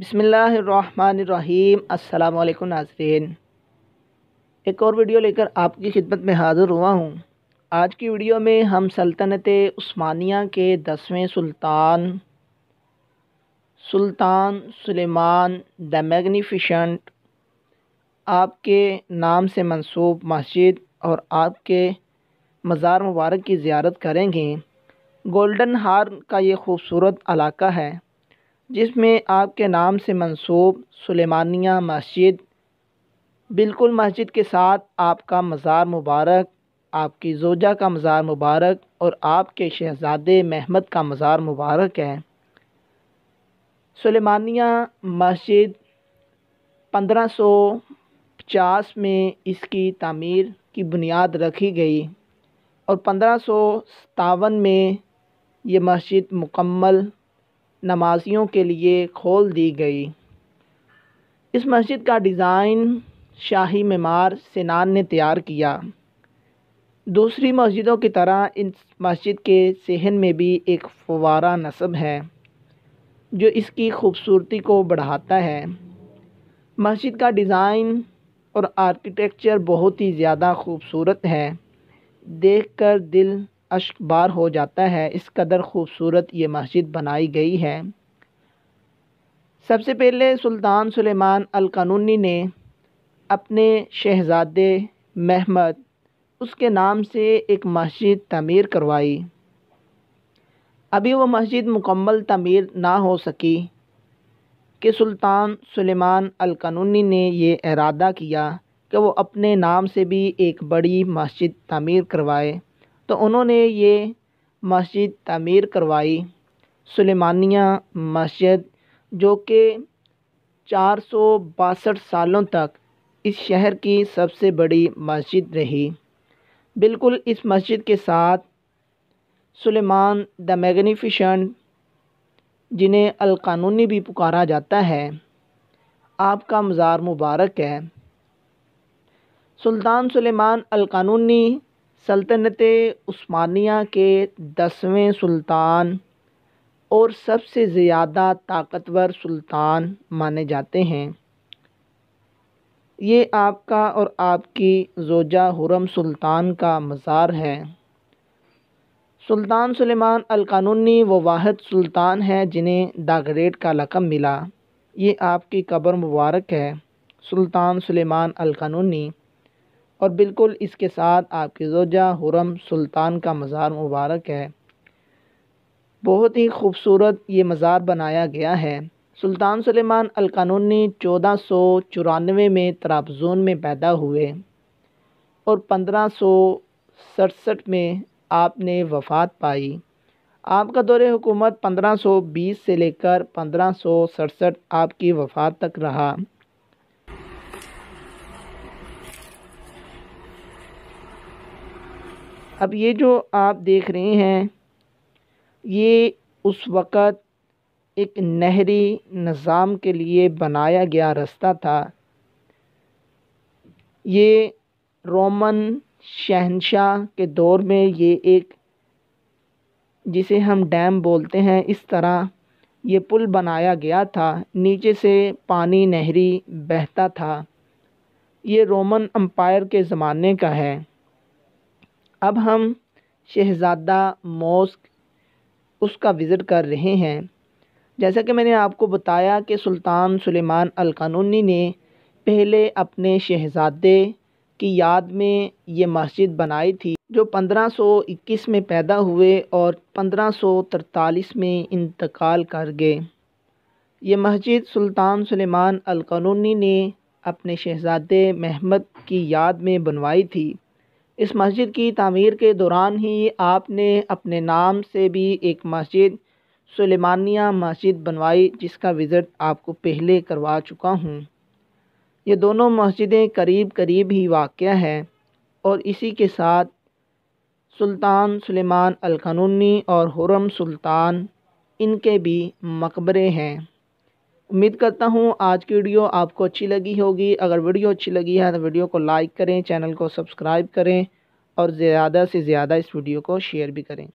बिसमीम् अल्लाम नाजरीन एक और वीडियो लेकर आपकी खिदमत में हाज़िर हुआ हूँ आज की वीडियो में हम सल्तनत उस्मानिया के दसवें सुल्तान सुल्तान सुलेमान द मैग्नीफिशेंट आपके नाम से मंसूब मस्जिद और आपके मज़ार मुबारक की ज़्यारत करेंगे गोल्डन हार का ये खूबसूरत इलाका है जिसमें आपके नाम से मंसूब सुलेमानिया मस्जिद बिल्कुल मस्जिद के साथ आपका मज़ार मुबारक आपकी जोजा का मज़ार मुबारक और आपके शहज़ादे महमद का मज़ार मुबारक है सुलेमानिया मस्जिद पंद्रह सौ पचास में इसकी तमीर की बुनियाद रखी गई और पंद्रह सौ सतावन में ये मस्जिद मुकम्मल नमाजियों के लिए खोल दी गई इस मस्जिद का डिज़ाइन शाही मेमार सिनान ने तैयार किया दूसरी मस्जिदों की तरह इस मस्जिद के सहन में भी एक फवारा नस्ब है जो इसकी खूबसूरती को बढ़ाता है मस्जिद का डिज़ाइन और आर्किटेक्चर बहुत ही ज़्यादा खूबसूरत है देखकर दिल अश्कबार हो जाता है इस कदर खूबसूरत ये मस्जिद बनाई गई है सबसे पहले सुल्तान सुलेमान अलकानूनी ने अपने शहजादे महमद उसके नाम से एक मस्जिद तमीर करवाई अभी वो मस्जिद मुकम्मल तमीर ना हो सकी कि सुल्तान सुलेमान अलकानूनी ने ये इरादा किया कि वो अपने नाम से भी एक बड़ी मस्जिद तमीर करवाए तो उन्होंने ये मस्जिद तमीर करवाई सुलेमानिया मस्जिद जो कि चार सौ बासठ सालों तक इस शहर की सबसे बड़ी मस्जिद रही बिल्कुल इस मस्जिद के साथ सुलेमान द मैग्नीफिशेंट जिन्हें अलकानूनी भी पुकारा जाता है आपका मज़ार मुबारक है सुल्तान सुलेमान अलकानूनी सल्तनत उस्मानिया के दसवें सुल्तान और सबसे ज़्यादा ताकतवर सुल्तान माने जाते हैं ये आपका और आपकी जोजा हुरम सुल्तान का मज़ार है सुल्तान सुलेमान कानूनी वो वाहद सुल्तान हैं जिन्हें द ग्रेट का लकम मिला ये आपकी कब्र मुबारक है सुल्तान सुलेमान कानूनी और बिल्कुल इसके साथ आपकी जोजा हुरम सुल्तान का मज़ार मुबारक है बहुत ही खूबसूरत ये मज़ार बनाया गया है सुल्तान सलेमान अलकानूनी चौदह सौ चौरानवे में त्राबजोन में पैदा हुए और पंद्रह सौ सड़सठ में आपने वफ़ात पाई आपका दौर हुकूमत पंद्रह सौ बीस से लेकर पंद्रह सौ सड़सठ आपकी वफ़ात तक रहा अब ये जो आप देख रहे हैं ये उस वक़्त एक नहरी निज़ाम के लिए बनाया गया रास्ता था ये रोमन शहनशाह के दौर में ये एक जिसे हम डैम बोलते हैं इस तरह ये पुल बनाया गया था नीचे से पानी नहरी बहता था ये रोमन अम्पायर के ज़माने का है अब हम शहज़ादा मॉस्क उसका विज़िट कर रहे हैं जैसा कि मैंने आपको बताया कि सुल्तान सुलेमान अल कानूनी ने पहले अपने शहज़ादे की याद में ये मस्जिद बनाई थी जो 1521 में पैदा हुए और 1543 में इंतकाल कर गए ये मस्जिद सुल्तान सुलेमान अल कानूनी ने अपने शहज़ादे महमद की याद में बनवाई थी इस मस्जिद की तमीर के दौरान ही आपने अपने नाम से भी एक मस्जिद सुलेमानिया मस्जिद बनवाई जिसका विज़िट आपको पहले करवा चुका हूँ ये दोनों मस्जिदें करीब करीब ही वाक़ है और इसी के साथ सुल्तान सुलेमान अलखनूनी और हुरम सुल्तान इनके भी मकबरे हैं उम्मीद करता हूँ आज की वीडियो आपको अच्छी लगी होगी अगर वीडियो अच्छी लगी है तो वीडियो को लाइक करें चैनल को सब्सक्राइब करें और ज़्यादा से ज़्यादा इस वीडियो को शेयर भी करें